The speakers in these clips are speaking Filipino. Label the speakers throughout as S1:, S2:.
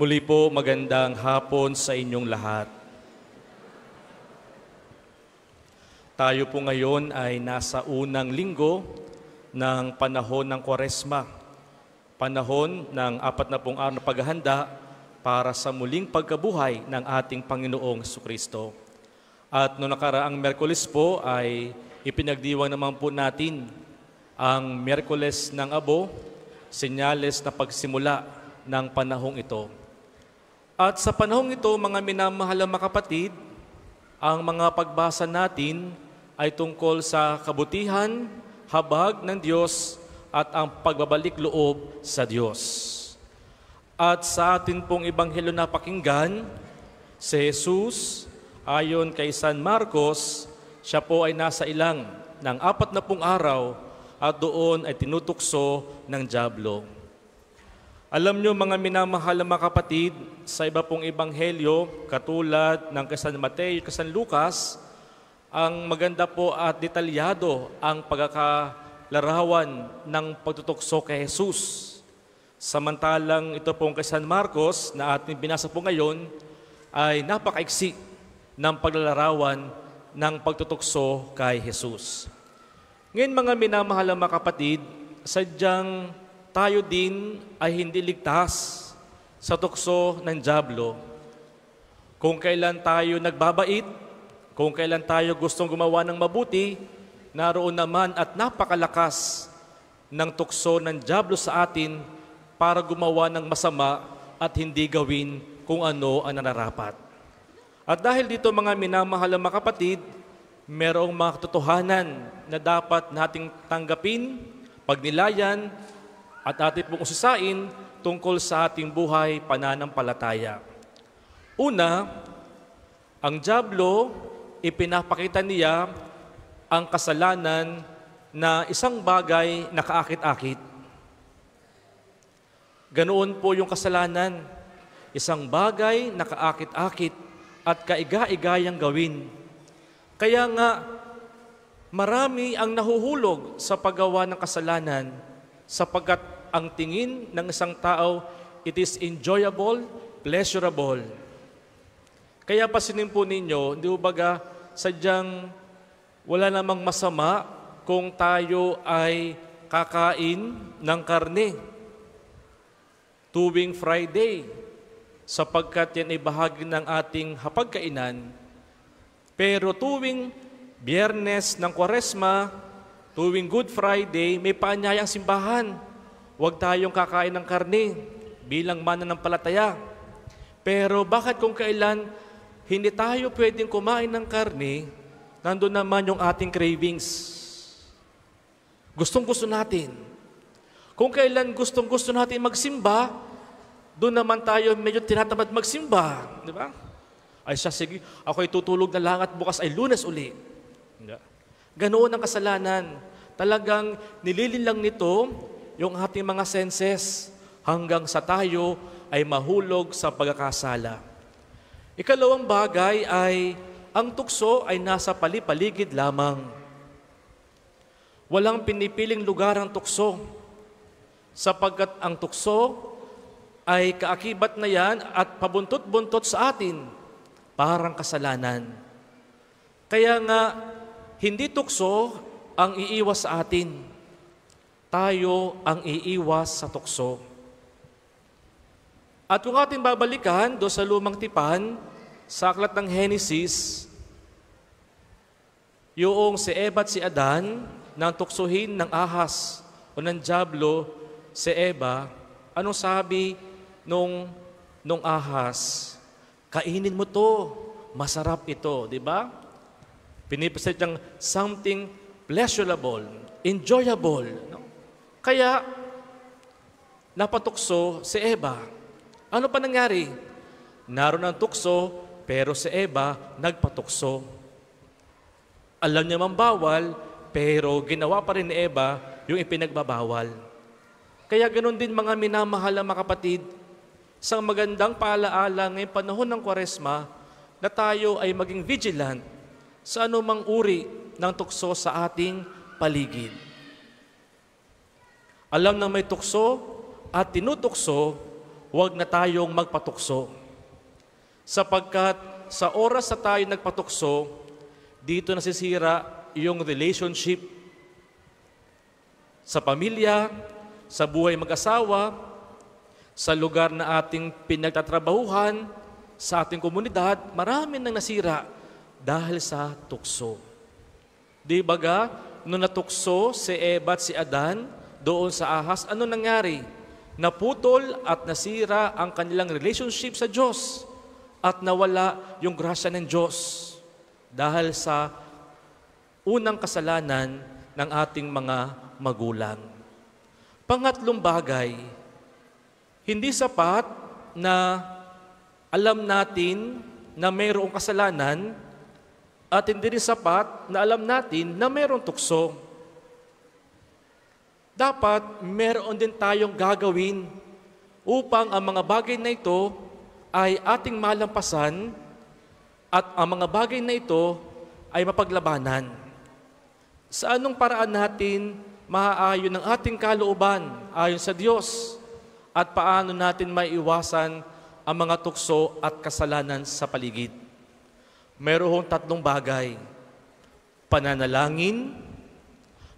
S1: Muli po magandang hapon sa inyong lahat. Tayo po ngayon ay nasa unang linggo ng panahon ng Kwaresma, panahon ng apat na pong araw na paghahanda para sa muling pagkabuhay ng ating Panginoong Kristo. At noong nakaraang Merkulis po ay ipinagdiwang naman po natin ang Merkulis ng Abo, senyales na pagsimula ng panahong ito. At sa panahong ito, mga minamahalang makapatid, ang mga pagbasa natin ay tungkol sa kabutihan, habag ng Diyos at ang pagbabalik loob sa Diyos. At sa atin pong ibanghelo na pakinggan, si Jesus, ayon kay San Marcos, siya po ay nasa ilang ng apat na pong araw at doon ay tinutukso ng Diablo. Alam nyo mga minamahal na mga kapatid, sa iba pong ebanghelyo, katulad ng Kasan Mateo, Kasan Lucas, ang maganda po at detalyado ang pagkakalarawan ng pagtutukso kay Jesus. Samantalang ito pong kay San Marcos na ating binasa po ngayon ay napakaiksi ng paglalarawan ng pagtutukso kay Jesus. Ngayon mga minamahal na mga kapatid, sadyang tayo din ay hindi ligtas sa tukso ng Diablo. Kung kailan tayo nagbabait, kung kailan tayo gustong gumawa ng mabuti, naroon naman at napakalakas ng tukso ng Diablo sa atin para gumawa ng masama at hindi gawin kung ano ang nararapat. At dahil dito mga minamahal na kapatid, merong mga katotohanan na dapat nating tanggapin, pagnilayan, at atin pong ususain tungkol sa ating buhay pananampalataya. Una, ang Diablo, ipinapakita niya ang kasalanan na isang bagay na kaakit-akit. Ganoon po yung kasalanan, isang bagay na kaakit-akit at kaiga-igayang gawin. Kaya nga, marami ang nahuhulog sa paggawa ng kasalanan sapagkat ang tingin ng isang tao, it is enjoyable, pleasurable. Kaya pa po ninyo, hindi baga sadyang wala namang masama kung tayo ay kakain ng karne tuwing Friday sapagkat yan ay bahagi ng ating hapagkainan. Pero tuwing biyernes ng kwaresma, Tuwing Good Friday, may paanyayang simbahan. Huwag tayong kakain ng karne bilang mana ng palataya. Pero bakit kung kailan hindi tayo pwedeng kumain ng karne, nandun naman yung ating cravings. Gustong gusto natin. Kung kailan gustong gusto natin magsimba, doon naman tayo medyo tinatamad magsimba. Di ba? Ay siya, sige, ako'y tutulog na lang at bukas ay lunes uli. Hindi. Ganoon ang kasalanan. Talagang nililinlang nito yung ating mga senses hanggang sa tayo ay mahulog sa pagkakasala. Ikalawang bagay ay ang tukso ay nasa palipaligid lamang. Walang pinipiling lugar ang tukso sapagkat ang tukso ay kaakibat na yan at pabuntot-buntot sa atin parang kasalanan. Kaya nga, hindi tukso ang iiwas sa atin. Tayo ang iiwas sa tukso. At kung ating babalikan do sa lumang tipan, sa aklat ng Henesis, yung si Eva at si Adan nang tuksohin ng ahas o ng diablo si Eva, anong sabi nung, nung ahas? Kainin mo to, masarap ito, di ba? Pinipresent niyang something pleasurable, enjoyable. No? Kaya, napatukso si Eva. Ano pa nangyari? Naroon ang tukso, pero si Eva nagpatukso. Alam niya mang bawal, pero ginawa pa rin ni Eva yung ipinagbabawal. Kaya ganun din mga minamahal na mga kapatid, isang magandang paalaala ngayong panahon ng Kwaresma na tayo ay maging vigilant sa anumang uri ng tukso sa ating paligid. Alam na may tukso at tinutukso, huwag na tayong magpatukso. Sapagkat sa oras na tayo nagpatukso, dito nasisira yung relationship sa pamilya, sa buhay mag-asawa, sa lugar na ating pinagtatrabahuhan, sa ating komunidad, marami nang nasira dahil sa tukso. Di baga, nung natukso si Eva at si Adan doon sa ahas, ano nangyari? Naputol at nasira ang kanilang relationship sa Diyos at nawala yung grasya ng Diyos dahil sa unang kasalanan ng ating mga magulang. Pangatlong bagay, hindi sapat na alam natin na mayroong kasalanan at hindi rin sapat na alam natin na mayroong tukso. Dapat meron din tayong gagawin upang ang mga bagay na ito ay ating malampasan at ang mga bagay na ito ay mapaglabanan. Sa anong paraan natin maaayon ang ating kalooban ayon sa Diyos at paano natin maiwasan ang mga tukso at kasalanan sa paligid? Merong tatlong bagay. Pananalangin,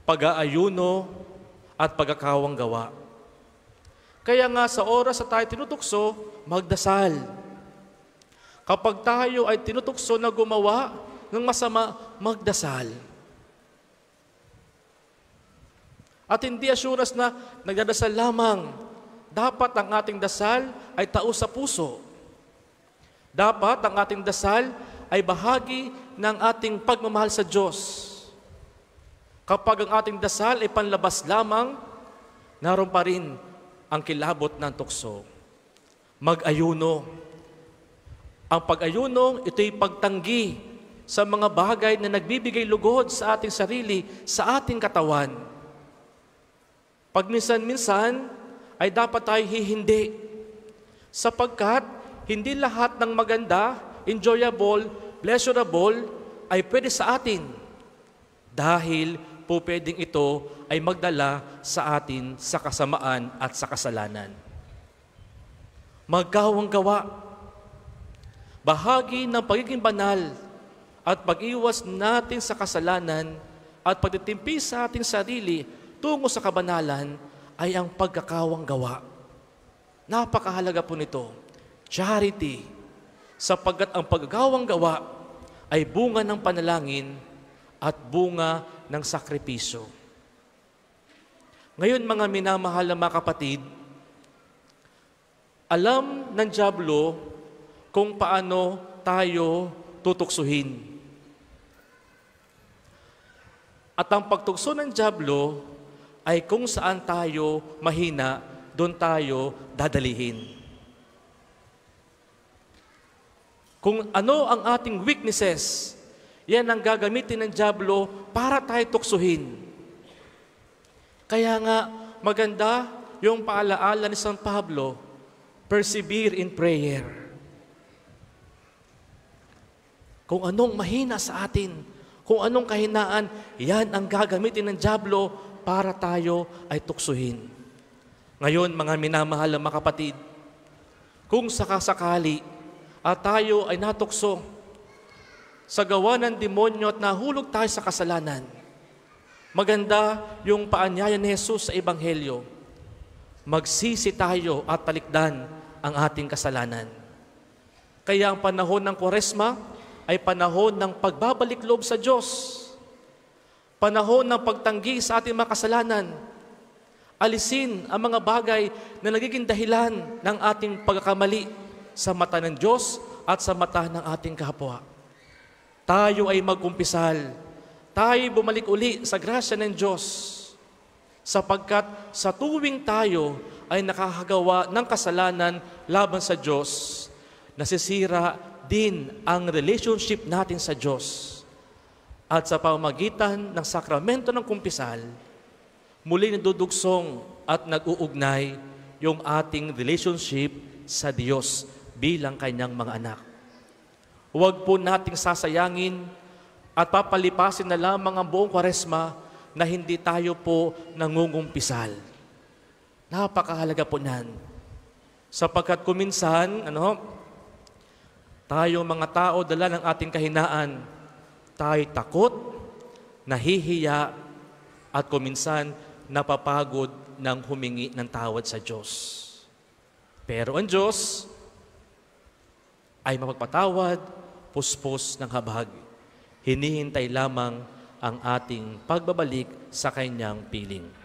S1: pag-aayuno, at pagkakawang gawa. Kaya nga sa oras sa tayo tinutukso, magdasal. Kapag tayo ay tinutukso na gumawa ng masama, magdasal. At hindi assurance na nagdadasal lamang. Dapat ang ating dasal ay taos sa puso. Dapat ang ating dasal ay bahagi ng ating pagmamahal sa Diyos. Kapag ang ating dasal ay panlabas lamang, naroon pa rin ang kilabot ng tukso. Mag-ayuno. Ang pag-ayuno, ito'y pagtanggi sa mga bagay na nagbibigay lugod sa ating sarili, sa ating katawan. Pag minsan-minsan, ay dapat tayo hihindi. Sapagkat, hindi lahat ng maganda, enjoyable, pleasurable ay pwede sa atin dahil po pwedeng ito ay magdala sa atin sa kasamaan at sa kasalanan. Magkawang gawa, bahagi ng pagiging banal at pag-iwas natin sa kasalanan at pagtitimpi sa ating sarili tungo sa kabanalan ay ang pagkakawang gawa. Napakahalaga po nito. Charity. Sapagkat ang pagkakawang gawa ay bunga ng panalangin at bunga ng sakripiso. Ngayon mga minamahal na mga kapatid, alam ng Diablo kung paano tayo tutuksuhin. At ang pagtukso ng Diablo ay kung saan tayo mahina, doon tayo dadalihin. Kung ano ang ating weaknesses, yan ang gagamitin ng Diablo para tayo tuksuhin. Kaya nga, maganda yung paalaala ni San Pablo, persevere in prayer. Kung anong mahina sa atin, kung anong kahinaan, yan ang gagamitin ng Diablo para tayo ay tuksuhin. Ngayon, mga minamahal na makapatid, kung sakasakali, at tayo ay natukso sa gawa ng demonyo at nahulog tayo sa kasalanan. Maganda yung paanyaya ni Jesus sa Ebanghelyo. Magsisi tayo at talikdan ang ating kasalanan. Kaya ang panahon ng Kwaresma ay panahon ng pagbabalik loob sa Diyos. Panahon ng pagtanggi sa ating makasalanan. Alisin ang mga bagay na nagiging dahilan ng ating pagkakamali sa mata ng Diyos at sa mata ng ating kapwa. Tayo ay magkumpisal. Tayo bumalik uli sa grasya ng Diyos sapagkat sa tuwing tayo ay nakakagawa ng kasalanan laban sa Diyos, nasisira din ang relationship natin sa Diyos. At sa pamagitan ng sakramento ng kumpisal, muli nadudugsong at nag-uugnay yung ating relationship sa Diyos bilang kanyang mga anak. Huwag po nating sasayangin at papalipasin na lamang ang buong kwaresma na hindi tayo po nangungumpisal. Napakahalaga po niyan. Sapagkat kuminsan, ano, tayo mga tao dala ng ating kahinaan, tayo takot, nahihiya, at kuminsan napapagod ng humingi ng tawad sa Diyos. Pero ang Diyos, ay mapagpatawad, puspos ng habag. Hinihintay lamang ang ating pagbabalik sa kanyang piling.